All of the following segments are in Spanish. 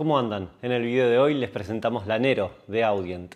¿Cómo andan? En el video de hoy les presentamos Lanero, de Audient.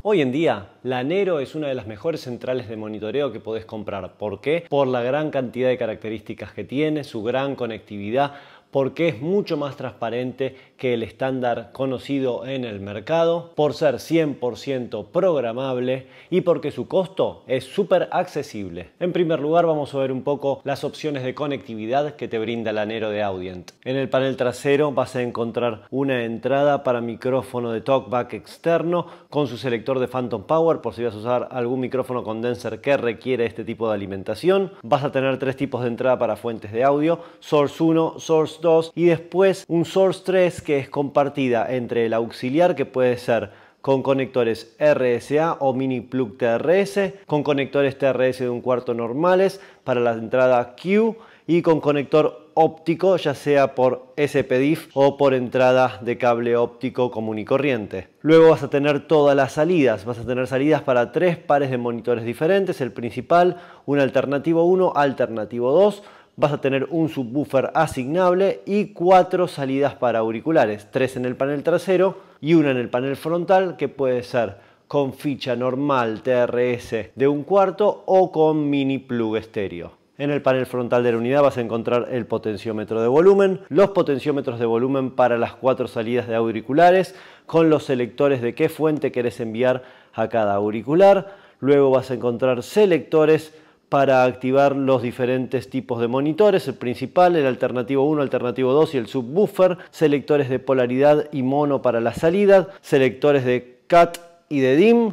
Hoy en día, Lanero es una de las mejores centrales de monitoreo que podés comprar. ¿Por qué? Por la gran cantidad de características que tiene, su gran conectividad porque es mucho más transparente que el estándar conocido en el mercado, por ser 100% programable y porque su costo es súper accesible. En primer lugar vamos a ver un poco las opciones de conectividad que te brinda el anero de Audient. En el panel trasero vas a encontrar una entrada para micrófono de talkback externo con su selector de Phantom Power por si vas a usar algún micrófono condenser que requiere este tipo de alimentación. Vas a tener tres tipos de entrada para fuentes de audio, Source 1, Source y después un Source 3 que es compartida entre el auxiliar que puede ser con conectores RSA o mini plug TRS, con conectores TRS de un cuarto normales para la entrada Q y con conector óptico ya sea por SPDIF o por entrada de cable óptico común y corriente. Luego vas a tener todas las salidas, vas a tener salidas para tres pares de monitores diferentes, el principal, un alternativo 1, alternativo 2, vas a tener un subwoofer asignable y cuatro salidas para auriculares, tres en el panel trasero y una en el panel frontal que puede ser con ficha normal TRS de un cuarto o con mini plug estéreo. En el panel frontal de la unidad vas a encontrar el potenciómetro de volumen, los potenciómetros de volumen para las cuatro salidas de auriculares, con los selectores de qué fuente querés enviar a cada auricular. Luego vas a encontrar selectores para activar los diferentes tipos de monitores, el principal, el alternativo 1, alternativo 2 y el subwoofer, selectores de polaridad y mono para la salida, selectores de CAT y de DIM,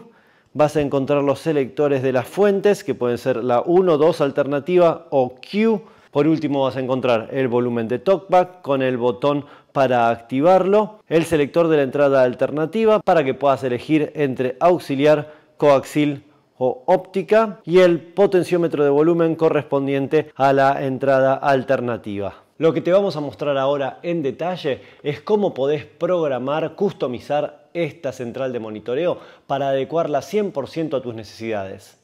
vas a encontrar los selectores de las fuentes, que pueden ser la 1, 2 alternativa o Q. Por último vas a encontrar el volumen de TalkBack con el botón para activarlo, el selector de la entrada alternativa para que puedas elegir entre auxiliar, coaxil o óptica y el potenciómetro de volumen correspondiente a la entrada alternativa. Lo que te vamos a mostrar ahora en detalle es cómo podés programar, customizar esta central de monitoreo para adecuarla 100% a tus necesidades.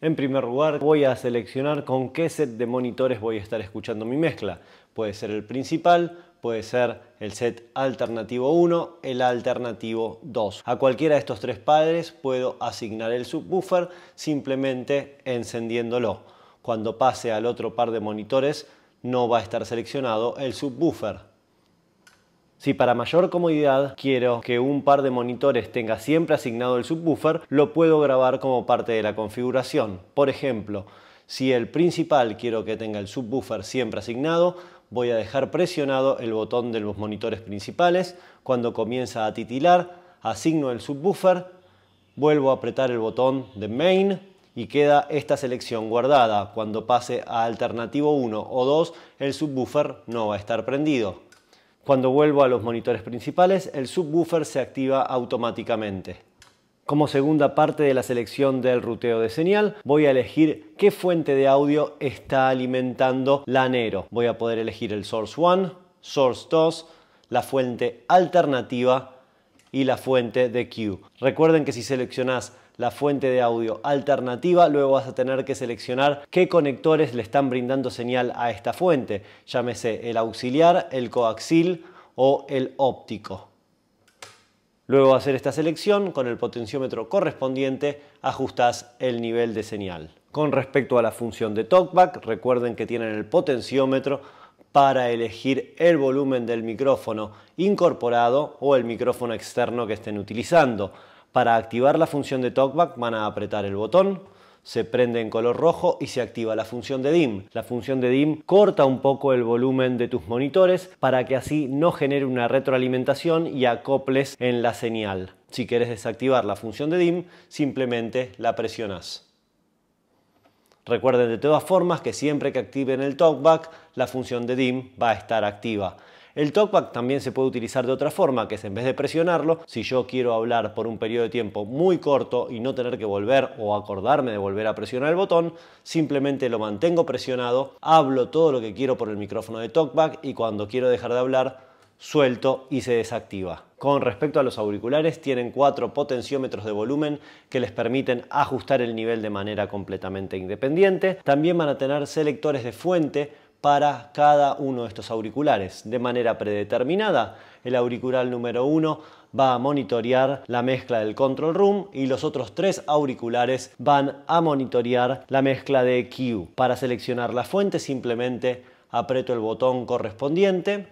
En primer lugar voy a seleccionar con qué set de monitores voy a estar escuchando mi mezcla. Puede ser el principal, puede ser el set alternativo 1, el alternativo 2. A cualquiera de estos tres padres puedo asignar el subwoofer simplemente encendiéndolo. Cuando pase al otro par de monitores no va a estar seleccionado el subwoofer. Si para mayor comodidad quiero que un par de monitores tenga siempre asignado el subwoofer, lo puedo grabar como parte de la configuración. Por ejemplo, si el principal quiero que tenga el subwoofer siempre asignado, voy a dejar presionado el botón de los monitores principales. Cuando comienza a titilar, asigno el subwoofer, vuelvo a apretar el botón de main y queda esta selección guardada. Cuando pase a alternativo 1 o 2, el subwoofer no va a estar prendido. Cuando vuelvo a los monitores principales, el subwoofer se activa automáticamente. Como segunda parte de la selección del ruteo de señal, voy a elegir qué fuente de audio está alimentando la Nero. Voy a poder elegir el Source 1, Source 2, la fuente alternativa y la fuente de Q. Recuerden que si seleccionas la fuente de audio alternativa, luego vas a tener que seleccionar qué conectores le están brindando señal a esta fuente, llámese el auxiliar, el coaxil o el óptico. Luego de hacer esta selección, con el potenciómetro correspondiente, ajustas el nivel de señal. Con respecto a la función de talkback, recuerden que tienen el potenciómetro para elegir el volumen del micrófono incorporado o el micrófono externo que estén utilizando. Para activar la función de talkback van a apretar el botón se prende en color rojo y se activa la función de DIM. La función de DIM corta un poco el volumen de tus monitores para que así no genere una retroalimentación y acoples en la señal. Si quieres desactivar la función de DIM, simplemente la presionas. Recuerden de todas formas que siempre que activen el TalkBack, la función de DIM va a estar activa. El talkback también se puede utilizar de otra forma, que es en vez de presionarlo, si yo quiero hablar por un periodo de tiempo muy corto y no tener que volver o acordarme de volver a presionar el botón, simplemente lo mantengo presionado, hablo todo lo que quiero por el micrófono de talkback y cuando quiero dejar de hablar, suelto y se desactiva. Con respecto a los auriculares, tienen cuatro potenciómetros de volumen que les permiten ajustar el nivel de manera completamente independiente. También van a tener selectores de fuente para cada uno de estos auriculares. De manera predeterminada, el auricular número 1 va a monitorear la mezcla del control room y los otros tres auriculares van a monitorear la mezcla de Q Para seleccionar la fuente simplemente aprieto el botón correspondiente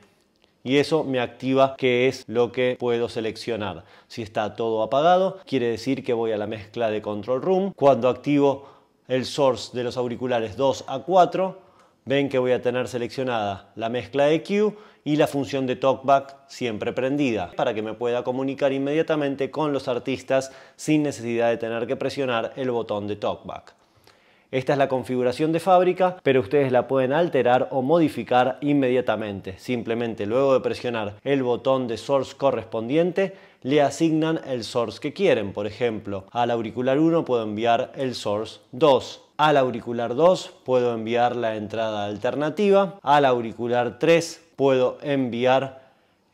y eso me activa qué es lo que puedo seleccionar. Si está todo apagado, quiere decir que voy a la mezcla de control room. Cuando activo el source de los auriculares 2 a 4, Ven que voy a tener seleccionada la mezcla EQ y la función de talkback siempre prendida para que me pueda comunicar inmediatamente con los artistas sin necesidad de tener que presionar el botón de talkback. Esta es la configuración de fábrica, pero ustedes la pueden alterar o modificar inmediatamente. Simplemente luego de presionar el botón de source correspondiente, le asignan el source que quieren. Por ejemplo, al auricular 1 puedo enviar el source 2, al auricular 2 puedo enviar la entrada alternativa. Al auricular 3 puedo enviar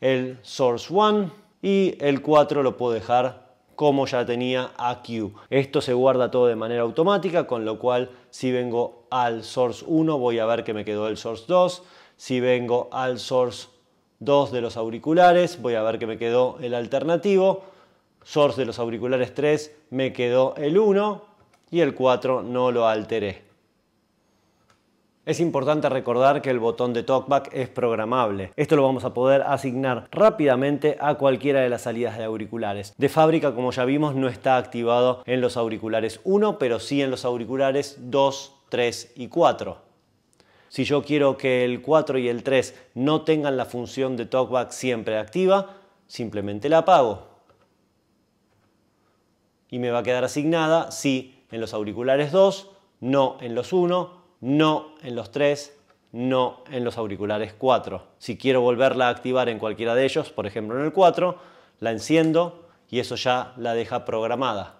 el source 1 y el 4 lo puedo dejar como ya tenía a Q Esto se guarda todo de manera automática, con lo cual si vengo al source 1 voy a ver que me quedó el source 2. Si vengo al source 2 de los auriculares, voy a ver que me quedó el alternativo. Source de los auriculares 3 me quedó el 1 y el 4 no lo alteré. Es importante recordar que el botón de TalkBack es programable. Esto lo vamos a poder asignar rápidamente a cualquiera de las salidas de auriculares. De fábrica, como ya vimos, no está activado en los auriculares 1, pero sí en los auriculares 2, 3 y 4. Si yo quiero que el 4 y el 3 no tengan la función de TalkBack siempre activa, simplemente la apago. Y me va a quedar asignada si en los auriculares 2, no en los 1, no en los 3, no en los auriculares 4. Si quiero volverla a activar en cualquiera de ellos, por ejemplo en el 4, la enciendo y eso ya la deja programada.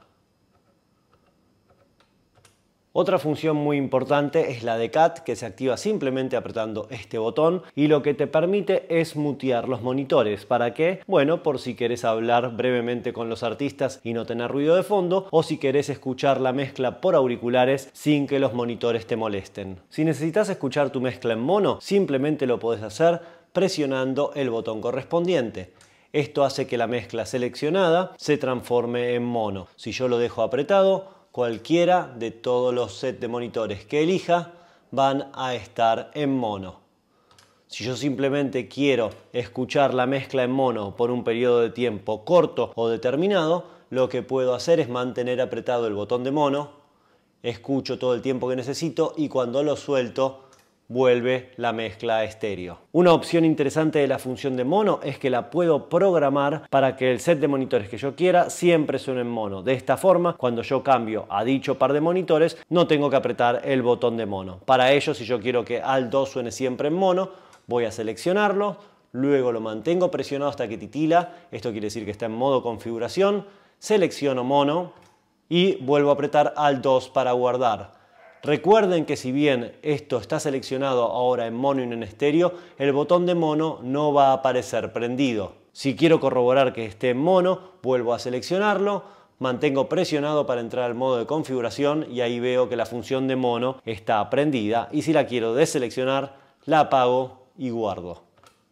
Otra función muy importante es la de CAT que se activa simplemente apretando este botón y lo que te permite es mutear los monitores. ¿Para qué? Bueno, por si quieres hablar brevemente con los artistas y no tener ruido de fondo o si quieres escuchar la mezcla por auriculares sin que los monitores te molesten. Si necesitas escuchar tu mezcla en mono, simplemente lo podés hacer presionando el botón correspondiente. Esto hace que la mezcla seleccionada se transforme en mono. Si yo lo dejo apretado, Cualquiera de todos los sets de monitores que elija van a estar en mono. Si yo simplemente quiero escuchar la mezcla en mono por un periodo de tiempo corto o determinado, lo que puedo hacer es mantener apretado el botón de mono, escucho todo el tiempo que necesito y cuando lo suelto vuelve la mezcla estéreo. Una opción interesante de la función de mono es que la puedo programar para que el set de monitores que yo quiera siempre suene en mono. De esta forma, cuando yo cambio a dicho par de monitores, no tengo que apretar el botón de mono. Para ello, si yo quiero que ALT2 suene siempre en mono, voy a seleccionarlo, luego lo mantengo presionado hasta que titila, esto quiere decir que está en modo configuración, selecciono mono y vuelvo a apretar ALT2 para guardar. Recuerden que si bien esto está seleccionado ahora en mono y en estéreo, el botón de mono no va a aparecer prendido. Si quiero corroborar que esté en mono, vuelvo a seleccionarlo, mantengo presionado para entrar al modo de configuración y ahí veo que la función de mono está prendida y si la quiero deseleccionar, la apago y guardo.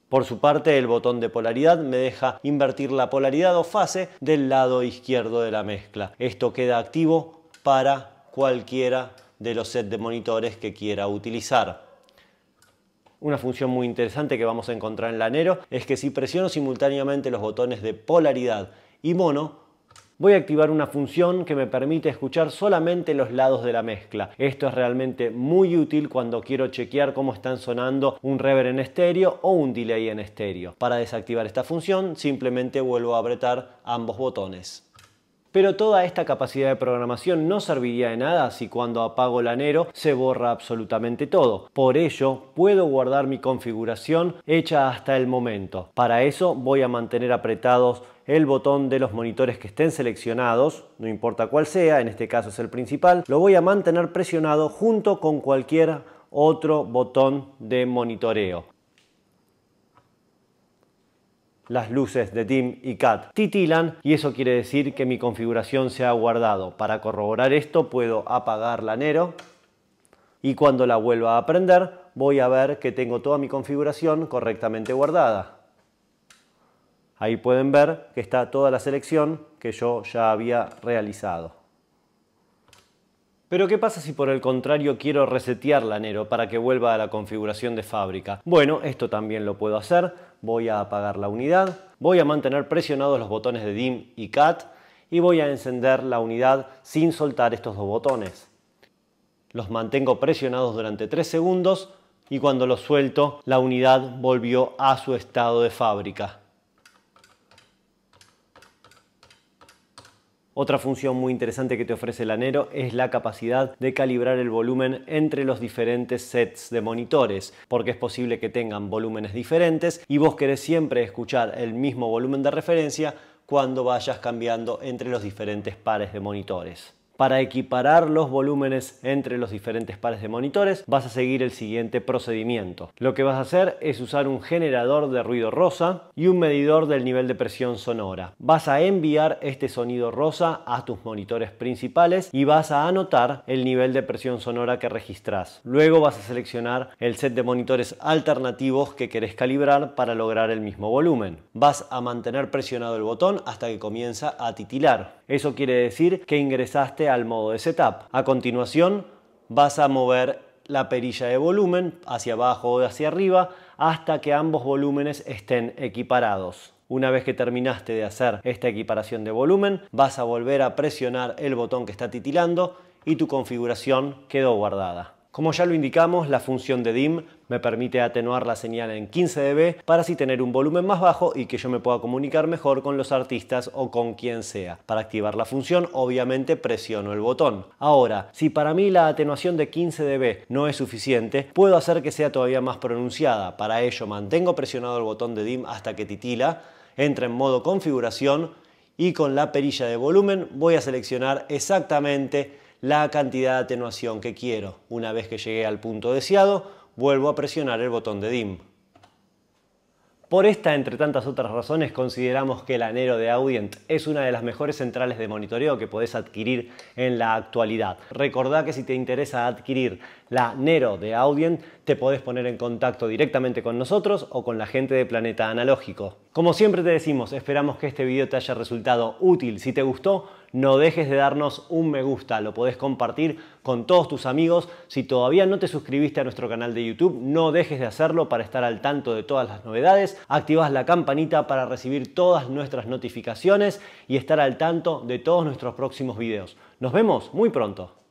Por su parte, el botón de polaridad me deja invertir la polaridad o fase del lado izquierdo de la mezcla. Esto queda activo para cualquiera de los set de monitores que quiera utilizar. Una función muy interesante que vamos a encontrar en Lanero es que si presiono simultáneamente los botones de polaridad y mono, Voy a activar una función que me permite escuchar solamente los lados de la mezcla. Esto es realmente muy útil cuando quiero chequear cómo están sonando un reverb en estéreo o un delay en estéreo. Para desactivar esta función simplemente vuelvo a apretar ambos botones. Pero toda esta capacidad de programación no serviría de nada si cuando apago el anero se borra absolutamente todo. Por ello, puedo guardar mi configuración hecha hasta el momento. Para eso voy a mantener apretados el botón de los monitores que estén seleccionados, no importa cuál sea, en este caso es el principal, lo voy a mantener presionado junto con cualquier otro botón de monitoreo las luces de TIM y CAT titilan y eso quiere decir que mi configuración se ha guardado. Para corroborar esto puedo apagar la Nero y cuando la vuelva a prender voy a ver que tengo toda mi configuración correctamente guardada. Ahí pueden ver que está toda la selección que yo ya había realizado. Pero ¿qué pasa si por el contrario quiero resetear la Nero para que vuelva a la configuración de fábrica? Bueno, esto también lo puedo hacer voy a apagar la unidad, voy a mantener presionados los botones de DIM y CAT y voy a encender la unidad sin soltar estos dos botones. Los mantengo presionados durante 3 segundos y cuando los suelto la unidad volvió a su estado de fábrica. Otra función muy interesante que te ofrece el Anero es la capacidad de calibrar el volumen entre los diferentes sets de monitores, porque es posible que tengan volúmenes diferentes y vos querés siempre escuchar el mismo volumen de referencia cuando vayas cambiando entre los diferentes pares de monitores. Para equiparar los volúmenes entre los diferentes pares de monitores vas a seguir el siguiente procedimiento. Lo que vas a hacer es usar un generador de ruido rosa y un medidor del nivel de presión sonora. Vas a enviar este sonido rosa a tus monitores principales y vas a anotar el nivel de presión sonora que registras. Luego vas a seleccionar el set de monitores alternativos que querés calibrar para lograr el mismo volumen. Vas a mantener presionado el botón hasta que comienza a titilar. Eso quiere decir que ingresaste al modo de setup. A continuación vas a mover la perilla de volumen hacia abajo o hacia arriba hasta que ambos volúmenes estén equiparados. Una vez que terminaste de hacer esta equiparación de volumen, vas a volver a presionar el botón que está titilando y tu configuración quedó guardada. Como ya lo indicamos, la función de dim me permite atenuar la señal en 15 dB para así tener un volumen más bajo y que yo me pueda comunicar mejor con los artistas o con quien sea. Para activar la función, obviamente presiono el botón. Ahora, si para mí la atenuación de 15 dB no es suficiente, puedo hacer que sea todavía más pronunciada. Para ello, mantengo presionado el botón de dim hasta que titila, entra en modo configuración y con la perilla de volumen voy a seleccionar exactamente la cantidad de atenuación que quiero. Una vez que llegué al punto deseado, vuelvo a presionar el botón de DIM. Por esta, entre tantas otras razones, consideramos que el anero de Audient es una de las mejores centrales de monitoreo que podés adquirir en la actualidad. Recordá que si te interesa adquirir la Nero de Audient, te podés poner en contacto directamente con nosotros o con la gente de Planeta Analógico. Como siempre te decimos, esperamos que este video te haya resultado útil. Si te gustó, no dejes de darnos un me gusta, lo podés compartir con todos tus amigos. Si todavía no te suscribiste a nuestro canal de YouTube, no dejes de hacerlo para estar al tanto de todas las novedades. Activas la campanita para recibir todas nuestras notificaciones y estar al tanto de todos nuestros próximos videos. Nos vemos muy pronto.